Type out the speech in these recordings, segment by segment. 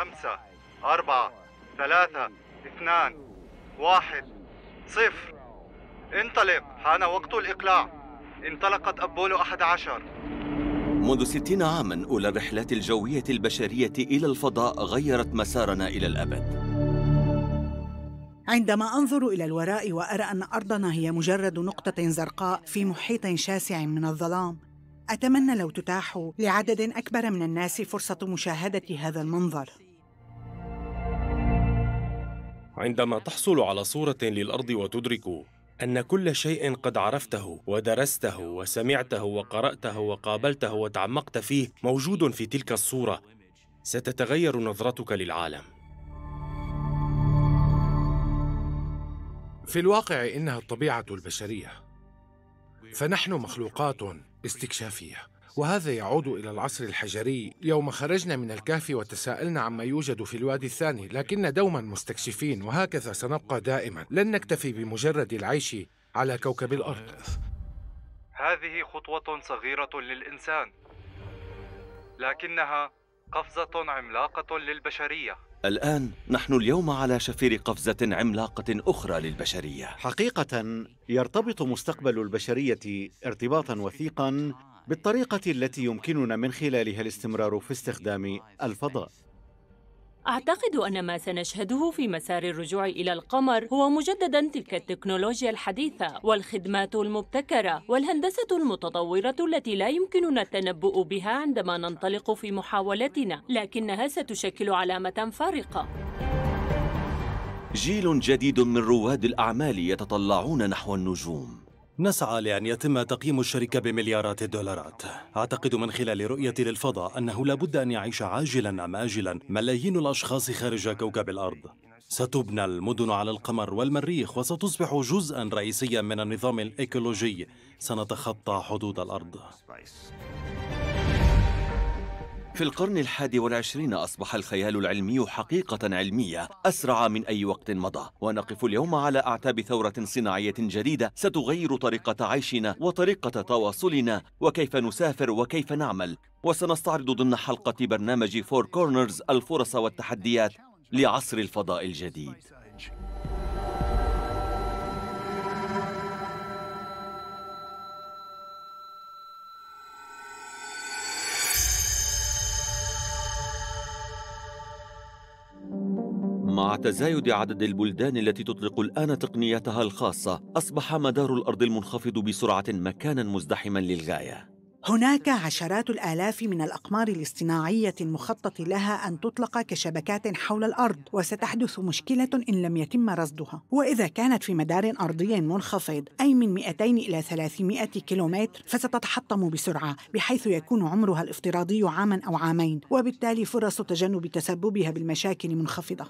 خمسة أربعة ثلاثة اثنان واحد صفر انطلق حان وقت الإقلاع انطلقت أبولو 11 منذ ستين عاماً أولى الرحلات الجوية البشرية إلى الفضاء غيرت مسارنا إلى الأبد عندما أنظر إلى الوراء وأرى أن أرضنا هي مجرد نقطة زرقاء في محيط شاسع من الظلام أتمنى لو تتاح لعدد أكبر من الناس فرصة مشاهدة هذا المنظر عندما تحصل على صورة للأرض وتدرك أن كل شيء قد عرفته ودرسته وسمعته وقرأته وقابلته وتعمقت فيه موجود في تلك الصورة ستتغير نظرتك للعالم في الواقع إنها الطبيعة البشرية فنحن مخلوقات استكشافية وهذا يعود إلى العصر الحجري يوم خرجنا من الكهف وتساءلنا عما يوجد في الوادي الثاني لكن دوما مستكشفين وهكذا سنبقى دائما لن نكتفي بمجرد العيش على كوكب الأرض هذه خطوة صغيرة للإنسان لكنها قفزة عملاقة للبشرية الآن نحن اليوم على شفير قفزة عملاقة أخرى للبشرية حقيقة يرتبط مستقبل البشرية ارتباطا وثيقا بالطريقة التي يمكننا من خلالها الاستمرار في استخدام الفضاء أعتقد أن ما سنشهده في مسار الرجوع إلى القمر هو مجددا تلك التكنولوجيا الحديثة والخدمات المبتكرة والهندسة المتطورة التي لا يمكننا التنبؤ بها عندما ننطلق في محاولتنا لكنها ستشكل علامة فارقة جيل جديد من رواد الأعمال يتطلعون نحو النجوم نسعى لأن يتم تقييم الشركة بمليارات الدولارات أعتقد من خلال رؤيتي للفضاء أنه لابد أن يعيش عاجلا أم آجلا ملايين الأشخاص خارج كوكب الأرض ستبنى المدن على القمر والمريخ وستصبح جزءا رئيسيا من النظام الإيكولوجي سنتخطى حدود الأرض في القرن الحادي والعشرين أصبح الخيال العلمي حقيقة علمية أسرع من أي وقت مضى ونقف اليوم على أعتاب ثورة صناعية جديدة ستغير طريقة عيشنا وطريقة تواصلنا وكيف نسافر وكيف نعمل وسنستعرض ضمن حلقة برنامج فور كورنرز الفرص والتحديات لعصر الفضاء الجديد تزايد عدد البلدان التي تطلق الآن تقنياتها الخاصة أصبح مدار الأرض المنخفض بسرعة مكانا مزدحما للغاية هناك عشرات الآلاف من الأقمار الاصطناعية المخطط لها أن تطلق كشبكات حول الأرض وستحدث مشكلة إن لم يتم رصدها وإذا كانت في مدار أرضي منخفض أي من 200 إلى 300 كيلومتر فستتحطم بسرعة بحيث يكون عمرها الافتراضي عاما أو عامين وبالتالي فرص تجنب تسببها بالمشاكل منخفضة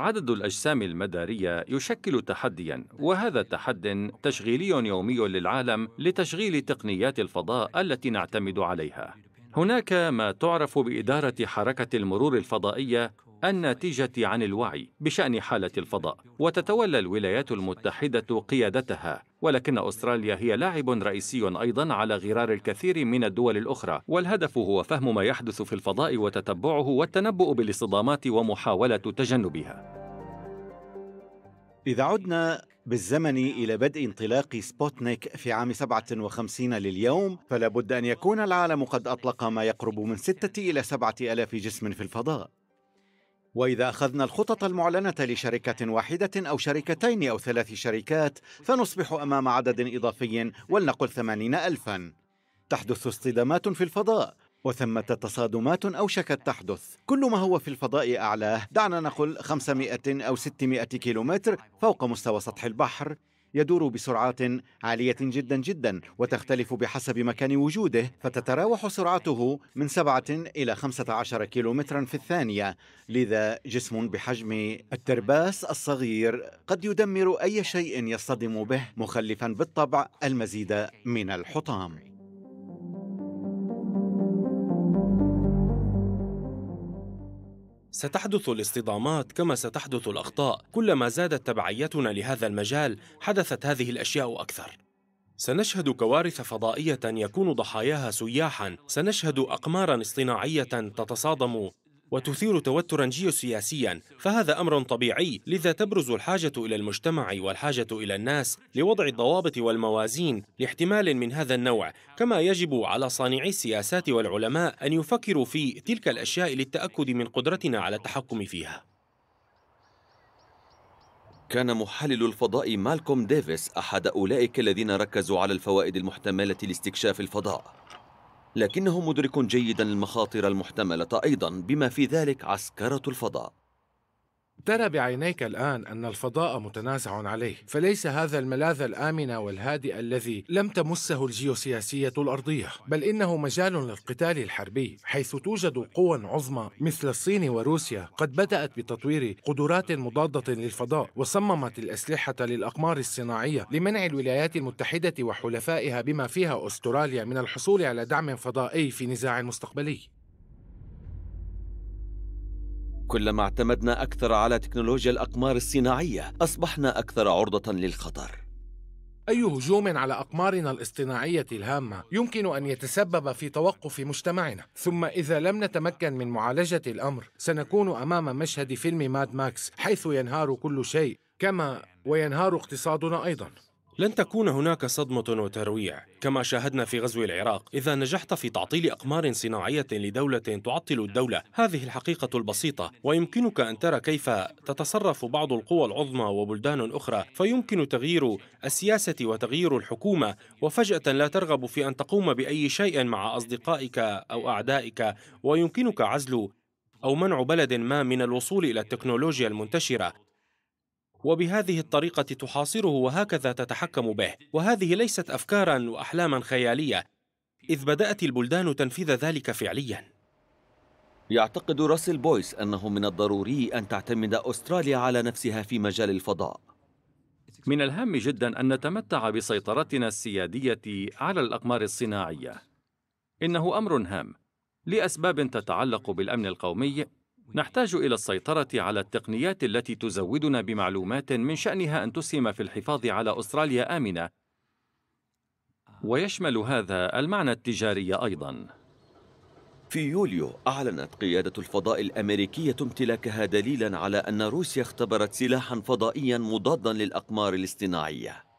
عدد الأجسام المدارية يشكل تحدياً، وهذا تحد تشغيلي يومي للعالم لتشغيل تقنيات الفضاء التي نعتمد عليها. هناك ما تعرف بإدارة حركة المرور الفضائية الناتجة عن الوعي بشأن حالة الفضاء وتتولى الولايات المتحدة قيادتها ولكن أستراليا هي لاعب رئيسي أيضا على غرار الكثير من الدول الأخرى والهدف هو فهم ما يحدث في الفضاء وتتبعه والتنبؤ بالاصطدامات ومحاولة تجنبها إذا عدنا بالزمن إلى بدء انطلاق سبوتنيك في عام 57 لليوم فلا بد أن يكون العالم قد أطلق ما يقرب من ستة إلى سبعة ألاف جسم في الفضاء وإذا أخذنا الخطط المعلنة لشركة واحدة أو شركتين أو ثلاث شركات فنصبح أمام عدد إضافي ولنقل ثمانين ألفا تحدث اصطدامات في الفضاء وثمة تصادمات أو شكت تحدث كل ما هو في الفضاء أعلاه دعنا نقل 500 أو 600 كيلومتر فوق مستوى سطح البحر يدور بسرعات عالية جدا جدا وتختلف بحسب مكان وجوده فتتراوح سرعته من 7 إلى 15 كيلومترا في الثانية لذا جسم بحجم الترباس الصغير قد يدمر أي شيء يصطدم به مخلفا بالطبع المزيد من الحطام ستحدث الاصطدامات كما ستحدث الأخطاء كلما زادت تبعيتنا لهذا المجال حدثت هذه الأشياء أكثر سنشهد كوارث فضائية يكون ضحاياها سياحا سنشهد أقمارا اصطناعية تتصادم وتثير توترا جيوسياسيا فهذا أمر طبيعي لذا تبرز الحاجة إلى المجتمع والحاجة إلى الناس لوضع الضوابط والموازين لاحتمال من هذا النوع كما يجب على صانعي السياسات والعلماء أن يفكروا في تلك الأشياء للتأكد من قدرتنا على التحكم فيها كان محلل الفضاء مالكوم ديفيس أحد أولئك الذين ركزوا على الفوائد المحتملة لاستكشاف الفضاء لكنه مدرك جيدا المخاطر المحتملة أيضا بما في ذلك عسكرة الفضاء ترى بعينيك الآن أن الفضاء متنازع عليه، فليس هذا الملاذ الآمن والهادئ الذي لم تمسه الجيوسياسية الأرضية، بل إنه مجال للقتال الحربي، حيث توجد قوى عظمى مثل الصين وروسيا قد بدأت بتطوير قدرات مضادة للفضاء، وصممت الأسلحة للأقمار الصناعية لمنع الولايات المتحدة وحلفائها بما فيها أستراليا من الحصول على دعم فضائي في نزاع مستقبلي. كلما اعتمدنا أكثر على تكنولوجيا الأقمار الصناعية أصبحنا أكثر عرضة للخطر أي هجوم على أقمارنا الاصطناعية الهامة يمكن أن يتسبب في توقف مجتمعنا، ثم إذا لم نتمكن من معالجة الأمر، سنكون أمام مشهد فيلم ماد ماكس حيث ينهار كل شيء، كما وينهار اقتصادنا أيضاً. لن تكون هناك صدمة وترويع كما شاهدنا في غزو العراق إذا نجحت في تعطيل أقمار صناعية لدولة تعطل الدولة هذه الحقيقة البسيطة ويمكنك أن ترى كيف تتصرف بعض القوى العظمى وبلدان أخرى فيمكن تغيير السياسة وتغيير الحكومة وفجأة لا ترغب في أن تقوم بأي شيء مع أصدقائك أو أعدائك ويمكنك عزل أو منع بلد ما من الوصول إلى التكنولوجيا المنتشرة وبهذه الطريقة تحاصره وهكذا تتحكم به وهذه ليست أفكارا وأحلاما خيالية إذ بدأت البلدان تنفيذ ذلك فعليا يعتقد راسل بويس أنه من الضروري أن تعتمد أستراليا على نفسها في مجال الفضاء من الهام جدا أن نتمتع بسيطرتنا السيادية على الأقمار الصناعية إنه أمر هام لأسباب تتعلق بالأمن القومي نحتاج إلى السيطرة على التقنيات التي تزودنا بمعلومات من شأنها أن تسهم في الحفاظ على أستراليا آمنة ويشمل هذا المعنى التجاري أيضاً في يوليو أعلنت قيادة الفضاء الأمريكية امتلاكها دليلاً على أن روسيا اختبرت سلاحاً فضائياً مضاداً للأقمار الاصطناعية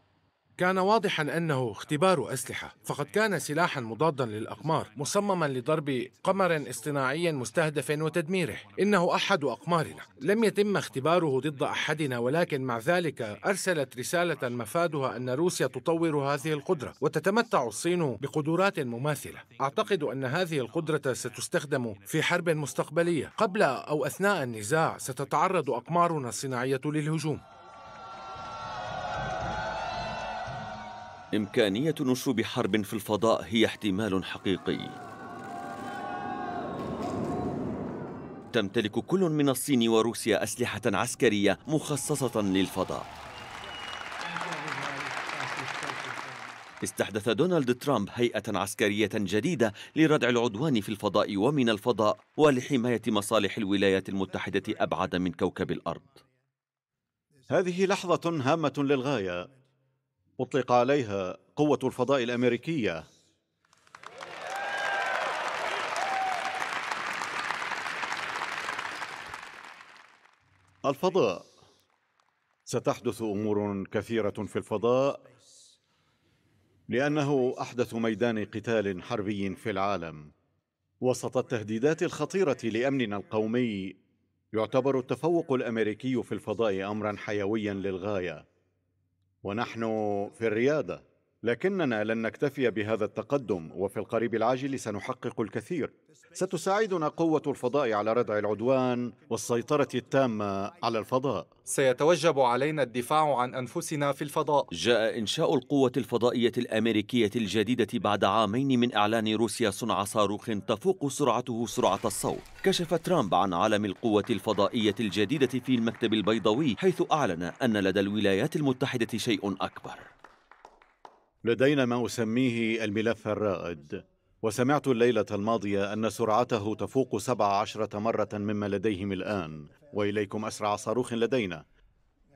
كان واضحا انه اختبار اسلحه فقد كان سلاحا مضادا للاقمار مصمما لضرب قمر اصطناعي مستهدف وتدميره انه احد اقمارنا لم يتم اختباره ضد احدنا ولكن مع ذلك ارسلت رساله مفادها ان روسيا تطور هذه القدره وتتمتع الصين بقدرات مماثله اعتقد ان هذه القدره ستستخدم في حرب مستقبليه قبل او اثناء النزاع ستتعرض اقمارنا الصناعيه للهجوم إمكانية نشوب حرب في الفضاء هي احتمال حقيقي تمتلك كل من الصين وروسيا أسلحة عسكرية مخصصة للفضاء استحدث دونالد ترامب هيئة عسكرية جديدة لردع العدوان في الفضاء ومن الفضاء ولحماية مصالح الولايات المتحدة أبعد من كوكب الأرض هذه لحظة هامة للغاية أطلق عليها قوة الفضاء الأمريكية الفضاء ستحدث أمور كثيرة في الفضاء لأنه أحدث ميدان قتال حربي في العالم وسط التهديدات الخطيرة لأمننا القومي يعتبر التفوق الأمريكي في الفضاء أمرا حيويا للغاية ونحن في الرياضه لكننا لن نكتفي بهذا التقدم وفي القريب العاجل سنحقق الكثير ستساعدنا قوة الفضاء على ردع العدوان والسيطرة التامة على الفضاء سيتوجب علينا الدفاع عن أنفسنا في الفضاء جاء إنشاء القوة الفضائية الأمريكية الجديدة بعد عامين من إعلان روسيا صنع صاروخ تفوق سرعته سرعة الصوت كشف ترامب عن عالم القوة الفضائية الجديدة في المكتب البيضاوي حيث أعلن أن لدى الولايات المتحدة شيء أكبر لدينا ما أسميه الملف الرائد وسمعت الليلة الماضية أن سرعته تفوق سبع عشرة مرة مما لديهم الآن وإليكم أسرع صاروخ لدينا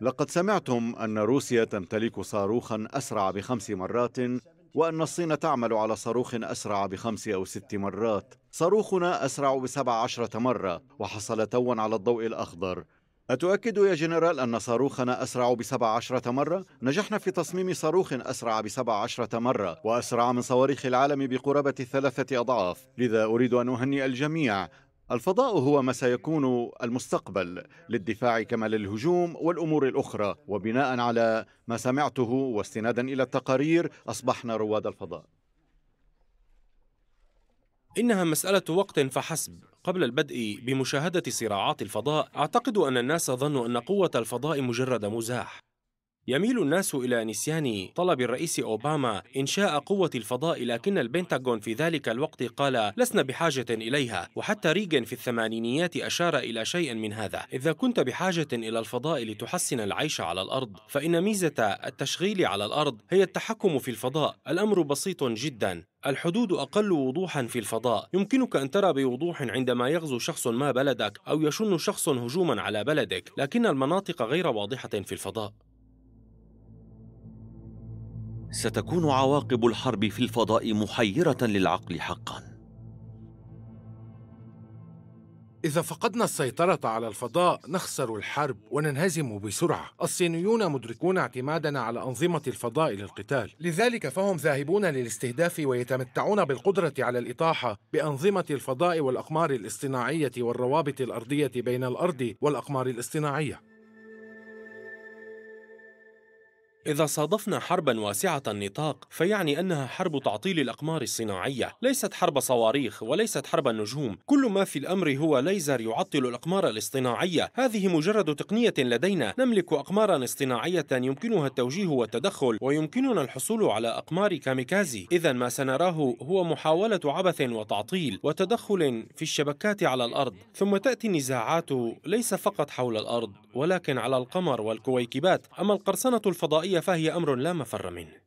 لقد سمعتم أن روسيا تمتلك صاروخا أسرع بخمس مرات وأن الصين تعمل على صاروخ أسرع بخمس أو ست مرات صاروخنا أسرع بسبع عشرة مرة وحصل توا على الضوء الأخضر أتؤكد يا جنرال أن صاروخنا أسرع بسبع عشرة مرة؟ نجحنا في تصميم صاروخ أسرع بسبع عشرة مرة وأسرع من صواريخ العالم بقرابة الثلاثة أضعاف لذا أريد أن أهنئ الجميع الفضاء هو ما سيكون المستقبل للدفاع كما للهجوم والامور الاخرى وبناء على ما سمعته واستنادا الى التقارير اصبحنا رواد الفضاء إنها مسألة وقت فحسب قبل البدء بمشاهدة صراعات الفضاء أعتقد أن الناس ظنوا أن قوة الفضاء مجرد مزاح يميل الناس إلى نسيان طلب الرئيس أوباما إنشاء قوة الفضاء لكن البنتاغون في ذلك الوقت قال لسنا بحاجة إليها وحتى ريغن في الثمانينيات أشار إلى شيء من هذا إذا كنت بحاجة إلى الفضاء لتحسن العيش على الأرض فإن ميزة التشغيل على الأرض هي التحكم في الفضاء الأمر بسيط جدا الحدود أقل وضوحا في الفضاء يمكنك أن ترى بوضوح عندما يغزو شخص ما بلدك أو يشن شخص هجوما على بلدك لكن المناطق غير واضحة في الفضاء ستكون عواقب الحرب في الفضاء محيرة للعقل حقا إذا فقدنا السيطرة على الفضاء نخسر الحرب وننهزم بسرعة الصينيون مدركون اعتمادنا على أنظمة الفضاء للقتال لذلك فهم ذاهبون للاستهداف ويتمتعون بالقدرة على الإطاحة بأنظمة الفضاء والأقمار الاصطناعية والروابط الأرضية بين الأرض والأقمار الاصطناعية إذا صادفنا حربا واسعة النطاق فيعني أنها حرب تعطيل الأقمار الصناعية ليست حرب صواريخ وليست حرب النجوم كل ما في الأمر هو ليزر يعطل الأقمار الاصطناعية هذه مجرد تقنية لدينا نملك أقمارا اصطناعية يمكنها التوجيه والتدخل ويمكننا الحصول على أقمار كاميكازي إذا ما سنراه هو محاولة عبث وتعطيل وتدخل في الشبكات على الأرض ثم تأتي النزاعات ليس فقط حول الأرض ولكن على القمر والكويكبات أما القرصنة الفضائية فهي أمر لا مفر منه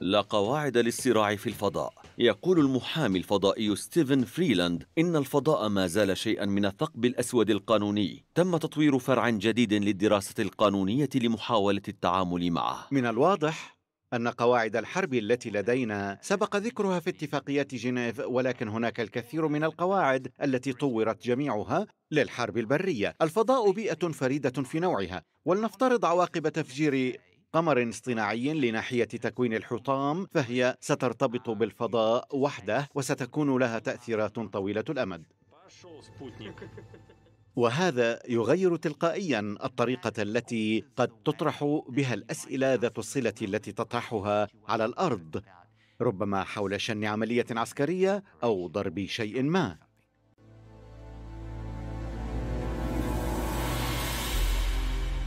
لا قواعد للصراع في الفضاء يقول المحامي الفضائي ستيفن فريلاند إن الفضاء ما زال شيئا من الثقب الأسود القانوني تم تطوير فرع جديد للدراسة القانونية لمحاولة التعامل معه من الواضح أن قواعد الحرب التي لدينا سبق ذكرها في اتفاقية جنيف ولكن هناك الكثير من القواعد التي طورت جميعها للحرب البرية الفضاء بيئة فريدة في نوعها ولنفترض عواقب تفجير قمر اصطناعي لناحية تكوين الحطام فهي سترتبط بالفضاء وحده وستكون لها تأثيرات طويلة الأمد وهذا يغير تلقائيا الطريقه التي قد تطرح بها الاسئله ذات الصله التي تطرحها على الارض ربما حول شن عمليه عسكريه او ضرب شيء ما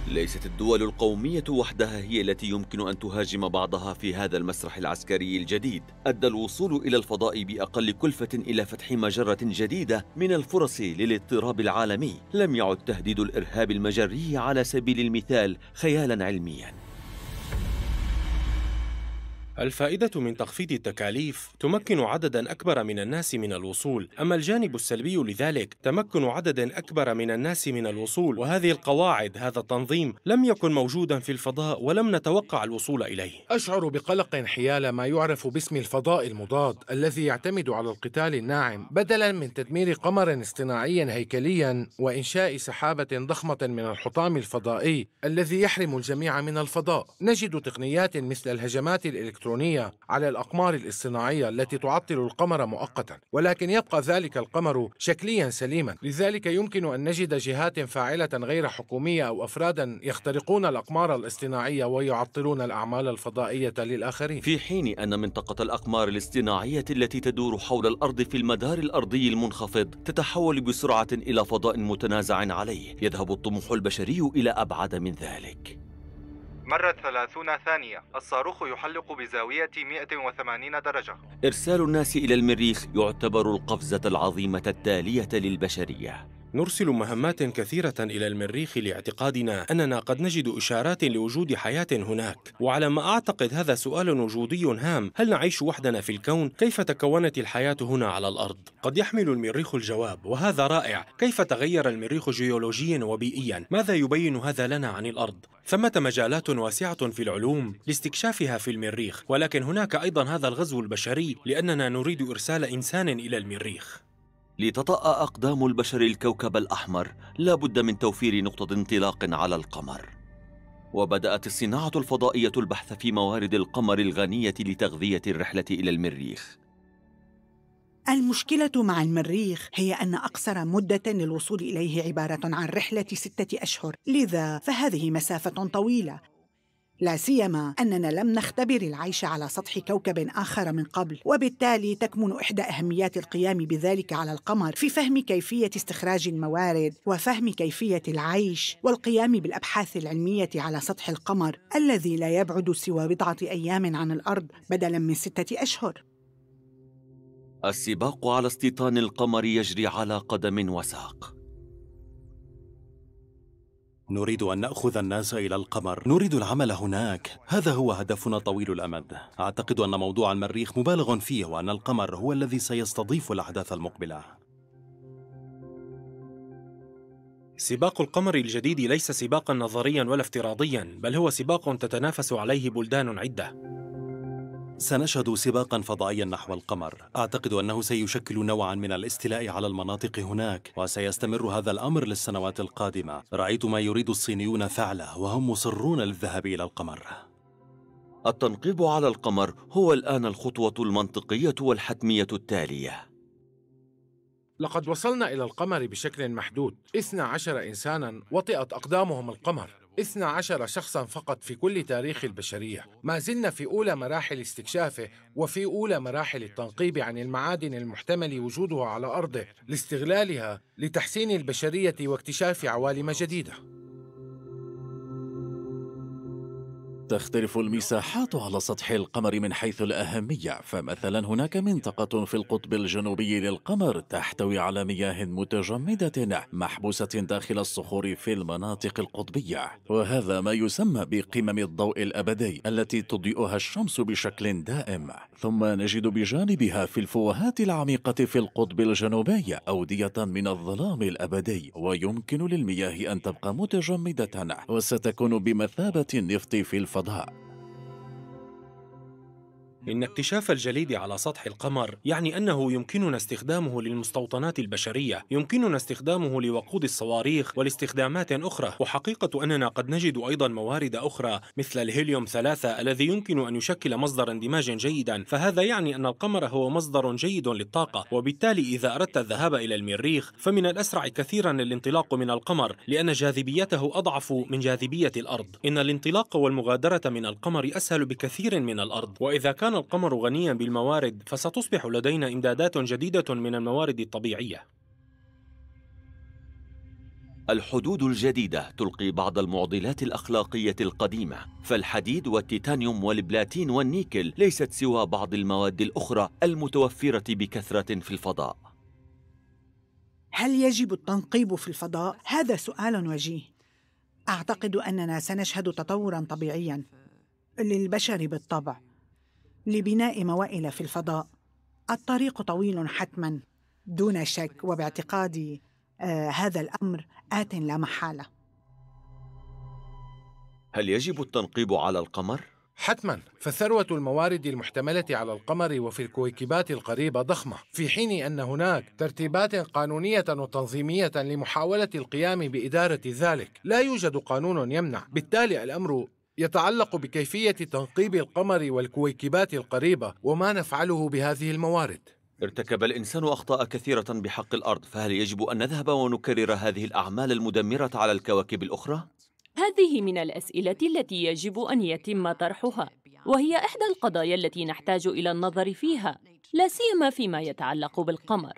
ليست الدول القومية وحدها هي التي يمكن أن تهاجم بعضها في هذا المسرح العسكري الجديد أدى الوصول إلى الفضاء بأقل كلفة إلى فتح مجرة جديدة من الفرص للاضطراب العالمي لم يعد تهديد الإرهاب المجري على سبيل المثال خيالا علميا الفائدة من تخفيض التكاليف تمكن عددا أكبر من الناس من الوصول، أما الجانب السلبي لذلك تمكن عددا أكبر من الناس من الوصول، وهذه القواعد هذا التنظيم لم يكن موجودا في الفضاء ولم نتوقع الوصول إليه. أشعر بقلق حيال ما يعرف باسم الفضاء المضاد الذي يعتمد على القتال الناعم بدلا من تدمير قمر اصطناعي هيكليا وإنشاء سحابة ضخمة من الحطام الفضائي الذي يحرم الجميع من الفضاء. نجد تقنيات مثل الهجمات الإلكترونية الإلكترونية على الأقمار الاصطناعية التي تعطل القمر مؤقتا ولكن يبقى ذلك القمر شكليا سليما لذلك يمكن أن نجد جهات فاعلة غير حكومية أو أفرادا يخترقون الأقمار الاصطناعية ويعطلون الأعمال الفضائية للآخرين في حين أن منطقة الأقمار الاصطناعية التي تدور حول الأرض في المدار الأرضي المنخفض تتحول بسرعة إلى فضاء متنازع عليه يذهب الطموح البشري إلى أبعد من ذلك مرت ثلاثون ثانية الصاروخ يحلق بزاوية 180 درجة إرسال الناس إلى المريخ يعتبر القفزة العظيمة التالية للبشرية نرسل مهمات كثيرة إلى المريخ لاعتقادنا أننا قد نجد إشارات لوجود حياة هناك وعلى ما أعتقد هذا سؤال وجودي هام هل نعيش وحدنا في الكون؟ كيف تكونت الحياة هنا على الأرض؟ قد يحمل المريخ الجواب وهذا رائع كيف تغير المريخ جيولوجيا وبيئيا؟ ماذا يبين هذا لنا عن الأرض؟ ثمة مجالات واسعة في العلوم لاستكشافها في المريخ ولكن هناك أيضا هذا الغزو البشري لأننا نريد إرسال إنسان إلى المريخ لتطأ أقدام البشر الكوكب الأحمر لا بد من توفير نقطة انطلاق على القمر وبدأت الصناعة الفضائية البحث في موارد القمر الغنية لتغذية الرحلة إلى المريخ المشكلة مع المريخ هي أن أقصر مدة للوصول إليه عبارة عن رحلة ستة أشهر لذا فهذه مسافة طويلة لا سيما أننا لم نختبر العيش على سطح كوكب آخر من قبل، وبالتالي تكمن إحدى أهميات القيام بذلك على القمر في فهم كيفية استخراج الموارد وفهم كيفية العيش والقيام بالأبحاث العلمية على سطح القمر الذي لا يبعد سوى بضعة أيام عن الأرض بدلاً من ستة أشهر. السباق على استيطان القمر يجري على قدم وساق. نريد أن نأخذ الناس إلى القمر نريد العمل هناك هذا هو هدفنا طويل الأمد أعتقد أن موضوع المريخ مبالغ فيه وأن القمر هو الذي سيستضيف الأحداث المقبلة سباق القمر الجديد ليس سباقا نظريا ولا افتراضيا بل هو سباق تتنافس عليه بلدان عدة سنشهد سباقا فضائيا نحو القمر أعتقد أنه سيشكل نوعا من الاستيلاء على المناطق هناك وسيستمر هذا الأمر للسنوات القادمة رأيت ما يريد الصينيون فعله وهم مصرون للذهاب إلى القمر التنقيب على القمر هو الآن الخطوة المنطقية والحتمية التالية لقد وصلنا إلى القمر بشكل محدود 12 إنسانا وطئت أقدامهم القمر 12 شخصا فقط في كل تاريخ البشرية ما زلنا في أولى مراحل استكشافه وفي أولى مراحل التنقيب عن المعادن المحتمل وجودها على أرضه لاستغلالها لتحسين البشرية واكتشاف عوالم جديدة تختلف المساحات على سطح القمر من حيث الأهمية فمثلا هناك منطقة في القطب الجنوبي للقمر تحتوي على مياه متجمدة محبوسة داخل الصخور في المناطق القطبية وهذا ما يسمى بقمم الضوء الأبدي التي تضيئها الشمس بشكل دائم ثم نجد بجانبها في الفوهات العميقة في القطب الجنوبي أودية من الظلام الأبدي ويمكن للمياه أن تبقى متجمدة وستكون بمثابة النفط في الفوهات الفضاء إن اكتشاف الجليد على سطح القمر يعني أنه يمكننا استخدامه للمستوطنات البشرية يمكننا استخدامه لوقود الصواريخ ولاستخدامات أخرى وحقيقة أننا قد نجد أيضا موارد أخرى مثل الهيليوم ثلاثة الذي يمكن أن يشكل مصدر اندماج جيدا فهذا يعني أن القمر هو مصدر جيد للطاقة وبالتالي إذا أردت الذهاب إلى المريخ فمن الأسرع كثيرا الانطلاق من القمر لأن جاذبيته أضعف من جاذبية الأرض إن الانطلاق والمغادرة من القمر أسهل بكثير من الأرض وإذا كان القمر غنيا بالموارد فستصبح لدينا امدادات جديده من الموارد الطبيعيه الحدود الجديدة تلقي بعض المعضلات الأخلاقية القديمة، فالحديد والتيتانيوم والبلاتين والنيكل ليست سوى بعض المواد الأخرى المتوفرة بكثرة في الفضاء. هل يجب التنقيب في الفضاء؟ هذا سؤال وجيه. أعتقد أننا سنشهد تطورا طبيعيا للبشر بالطبع. لبناء موائل في الفضاء الطريق طويل حتما دون شك وباعتقادي آه هذا الامر ات لا محاله هل يجب التنقيب على القمر حتما فثروه الموارد المحتمله على القمر وفي الكويكبات القريبه ضخمه في حين ان هناك ترتيبات قانونيه وتنظيميه لمحاوله القيام باداره ذلك لا يوجد قانون يمنع بالتالي الامر يتعلق بكيفية تنقيب القمر والكويكبات القريبة وما نفعله بهذه الموارد ارتكب الإنسان أخطاء كثيرة بحق الأرض فهل يجب أن نذهب ونكرر هذه الأعمال المدمرة على الكواكب الأخرى؟ هذه من الأسئلة التي يجب أن يتم طرحها وهي إحدى القضايا التي نحتاج إلى النظر فيها لا سيما فيما يتعلق بالقمر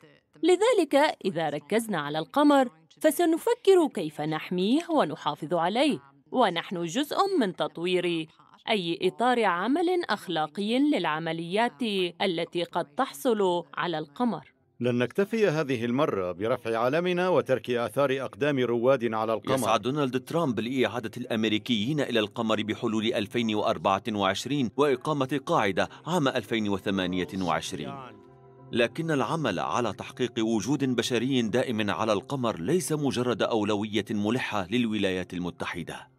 لذلك إذا ركزنا على القمر فسنفكر كيف نحميه ونحافظ عليه ونحن جزء من تطوير أي إطار عمل أخلاقي للعمليات التي قد تحصل على القمر لن نكتفي هذه المرة برفع علمنا وترك آثار أقدام رواد على القمر يسعى دونالد ترامب لإعادة الأمريكيين إلى القمر بحلول 2024 وإقامة قاعدة عام 2028 لكن العمل على تحقيق وجود بشري دائم على القمر ليس مجرد أولوية ملحة للولايات المتحدة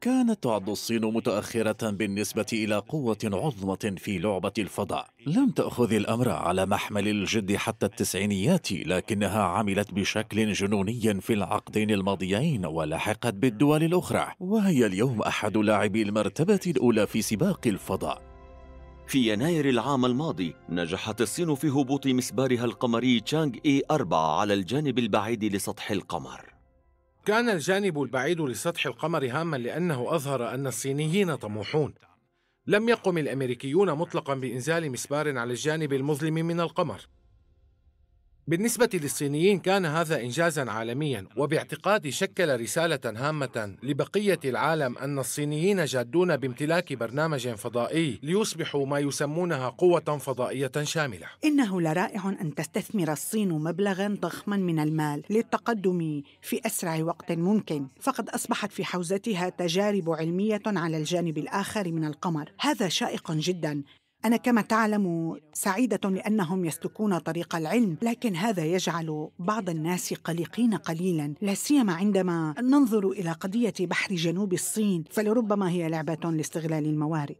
كانت تعد الصين متأخرة بالنسبة إلى قوة عظمى في لعبة الفضاء لم تأخذ الأمر على محمل الجد حتى التسعينيات لكنها عملت بشكل جنوني في العقدين الماضيين ولحقت بالدول الأخرى وهي اليوم أحد لاعبي المرتبة الأولى في سباق الفضاء في يناير العام الماضي نجحت الصين في هبوط مسبارها القمري تشانغ اي 4 على الجانب البعيد لسطح القمر كان الجانب البعيد لسطح القمر هاما لأنه أظهر أن الصينيين طموحون لم يقم الأمريكيون مطلقا بإنزال مسبار على الجانب المظلم من القمر بالنسبة للصينيين كان هذا إنجازا عالميا وباعتقادي شكل رسالة هامة لبقية العالم أن الصينيين جادون بامتلاك برنامج فضائي ليصبحوا ما يسمونها قوة فضائية شاملة إنه لرائع أن تستثمر الصين مبلغا ضخما من المال للتقدم في أسرع وقت ممكن فقد أصبحت في حوزتها تجارب علمية على الجانب الآخر من القمر هذا شائق جدا أنا كما تعلم سعيدة لأنهم يسلكون طريق العلم، لكن هذا يجعل بعض الناس قلقين قليلا، لا سيما عندما ننظر إلى قضية بحر جنوب الصين، فلربما هي لعبة لاستغلال الموارد.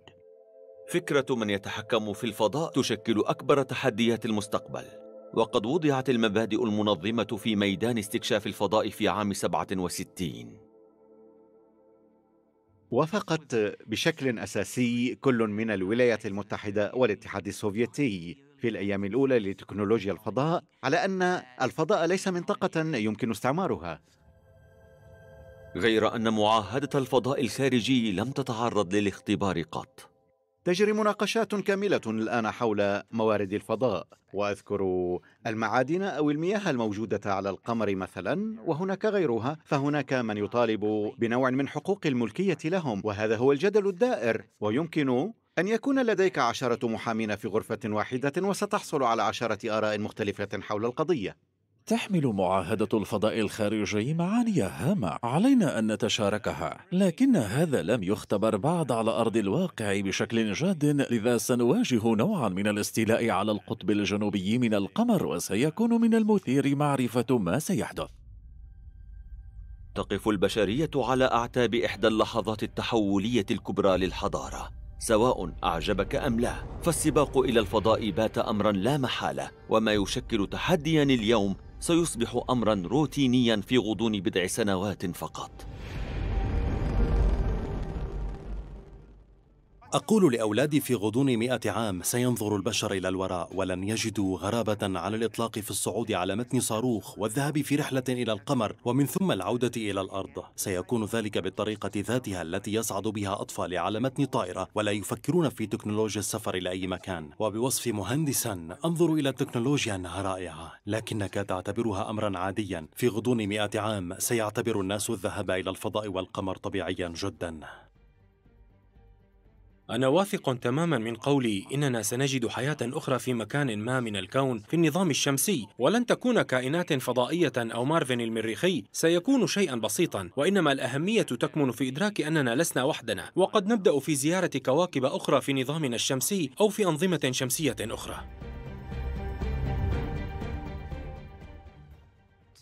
فكرة من يتحكم في الفضاء تشكل أكبر تحديات المستقبل، وقد وضعت المبادئ المنظمة في ميدان استكشاف الفضاء في عام 67. وافقت بشكل اساسي كل من الولايات المتحده والاتحاد السوفيتي في الايام الاولى لتكنولوجيا الفضاء على ان الفضاء ليس منطقه يمكن استعمارها غير ان معاهده الفضاء الخارجي لم تتعرض للاختبار قط تجري مناقشات كاملة الآن حول موارد الفضاء وأذكر المعادن أو المياه الموجودة على القمر مثلا وهناك غيرها فهناك من يطالب بنوع من حقوق الملكية لهم وهذا هو الجدل الدائر ويمكن أن يكون لديك عشرة محامين في غرفة واحدة وستحصل على عشرة آراء مختلفة حول القضية تحمل معاهدة الفضاء الخارجي معاني هامة علينا أن نتشاركها لكن هذا لم يختبر بعد على أرض الواقع بشكل جاد لذا سنواجه نوعا من الاستيلاء على القطب الجنوبي من القمر وسيكون من المثير معرفة ما سيحدث تقف البشرية على أعتاب إحدى اللحظات التحولية الكبرى للحضارة سواء أعجبك أم لا فالسباق إلى الفضاء بات أمرا لا محالة وما يشكل تحديا اليوم سيصبح أمرا روتينيا في غضون بضع سنوات فقط أقول لأولادي في غضون مئة عام سينظر البشر إلى الوراء ولن يجدوا غرابة على الإطلاق في الصعود على متن صاروخ والذهاب في رحلة إلى القمر ومن ثم العودة إلى الأرض سيكون ذلك بالطريقة ذاتها التي يصعد بها أطفال على متن طائرة ولا يفكرون في تكنولوجيا السفر إلى أي مكان وبوصف مهندسا أنظر إلى التكنولوجيا أنها رائعة لكنك تعتبرها أمرا عاديا في غضون مئة عام سيعتبر الناس الذهاب إلى الفضاء والقمر طبيعيا جدا أنا واثق تماما من قولي إننا سنجد حياة أخرى في مكان ما من الكون في النظام الشمسي ولن تكون كائنات فضائية أو مارفن المريخي سيكون شيئا بسيطا وإنما الأهمية تكمن في إدراك أننا لسنا وحدنا وقد نبدأ في زيارة كواكب أخرى في نظامنا الشمسي أو في أنظمة شمسية أخرى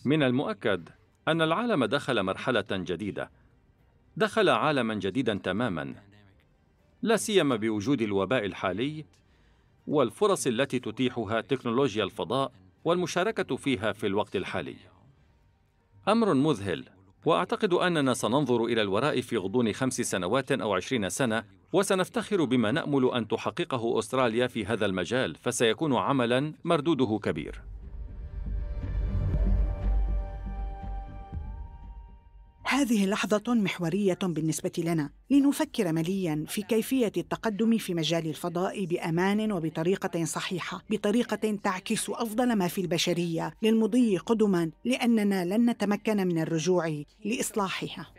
من المؤكد أن العالم دخل مرحلة جديدة دخل عالما جديدا تماما لا سيما بوجود الوباء الحالي والفرص التي تتيحها تكنولوجيا الفضاء والمشاركة فيها في الوقت الحالي. أمر مذهل، وأعتقد أننا سننظر إلى الوراء في غضون خمس سنوات أو عشرين سنة وسنفتخر بما نأمل أن تحققه أستراليا في هذا المجال فسيكون عملا مردوده كبير هذه لحظة محورية بالنسبة لنا لنفكر مليا في كيفية التقدم في مجال الفضاء بأمان وبطريقة صحيحة، بطريقة تعكس أفضل ما في البشرية للمضي قدما لأننا لن نتمكن من الرجوع لإصلاحها.